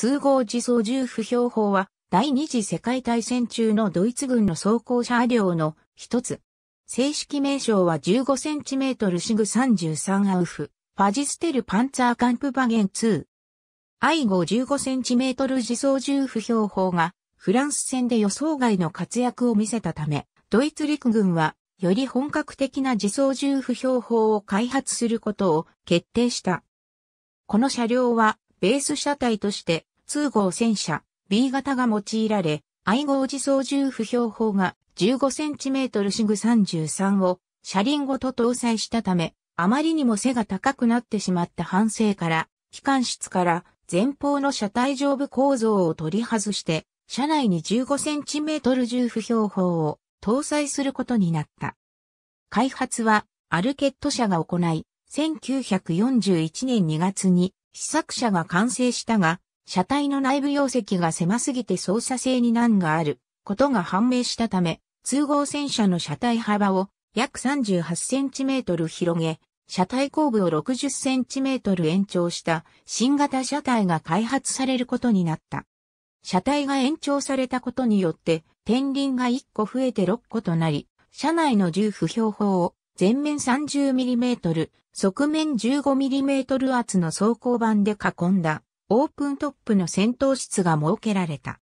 通合自走重不標法は、第二次世界大戦中のドイツ軍の装甲車両の一つ。正式名称は15センチメートルシグ33アウフ、ファジステルパンツァーカンプバゲン2。愛号15センチメートル自走重不標法が、フランス戦で予想外の活躍を見せたため、ドイツ陸軍は、より本格的な自走重不標法を開発することを決定した。この車両はベース車体として、通号戦車 B 型が用いられ、愛号自走重不標砲が 15cm シグ33を車輪ごと搭載したため、あまりにも背が高くなってしまった反省から、機関室から前方の車体上部構造を取り外して、車内に 15cm 重不標砲を搭載することになった。開発はアルケット社が行い、1941年2月に試作車が完成したが、車体の内部容積が狭すぎて操作性に難があることが判明したため、通合戦車の車体幅を約 38cm 広げ、車体後部を 60cm 延長した新型車体が開発されることになった。車体が延長されたことによって、天輪が1個増えて6個となり、車内の重不標法を全面 30mm、側面 15mm 厚の装甲板で囲んだオープントップの戦闘室が設けられた。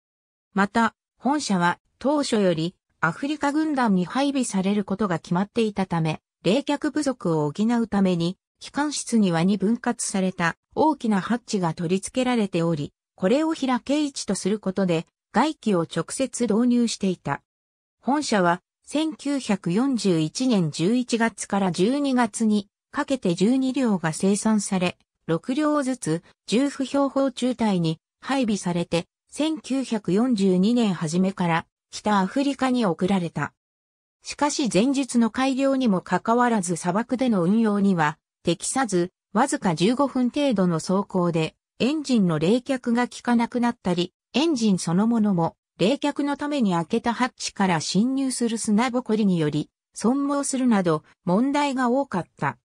また、本社は当初よりアフリカ軍団に配備されることが決まっていたため、冷却不足を補うために、機関室には2分割された大きなハッチが取り付けられており、これを平け位置とすることで外気を直接導入していた。本社は1941年11月から12月にかけて12両が生産され、6両ずつ重不標法中隊に配備されて、1942年初めから北アフリカに送られた。しかし前日の改良にもかかわらず砂漠での運用には適さず、わずか15分程度の走行でエンジンの冷却が効かなくなったり、エンジンそのものも冷却のために開けたハッチから侵入する砂ぼこりにより、損耗するなど問題が多かった。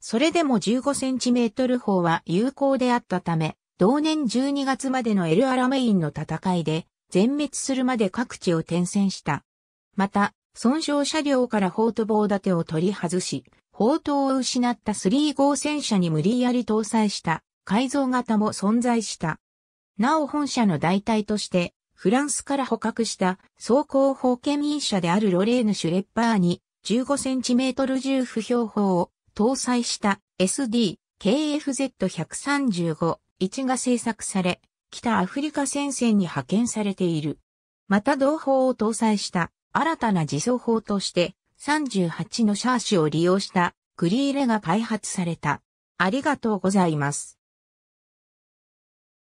それでも1 5トル砲は有効であったため、同年12月までのエル・アラメインの戦いで、全滅するまで各地を転戦した。また、損傷車両から砲と棒立てを取り外し、砲塔を失った3号戦車に無理やり搭載した改造型も存在した。なお本社の代替としてフランスから捕獲した装甲法検員車であるロレーヌ・シュレッパーに 15cm 重不評砲を搭載した SD KFZ135 1が製作され、北アフリカ戦線に派遣されている。また同砲を搭載した新たな自走砲として38のシャーシを利用したクリーレが開発された。ありがとうございます。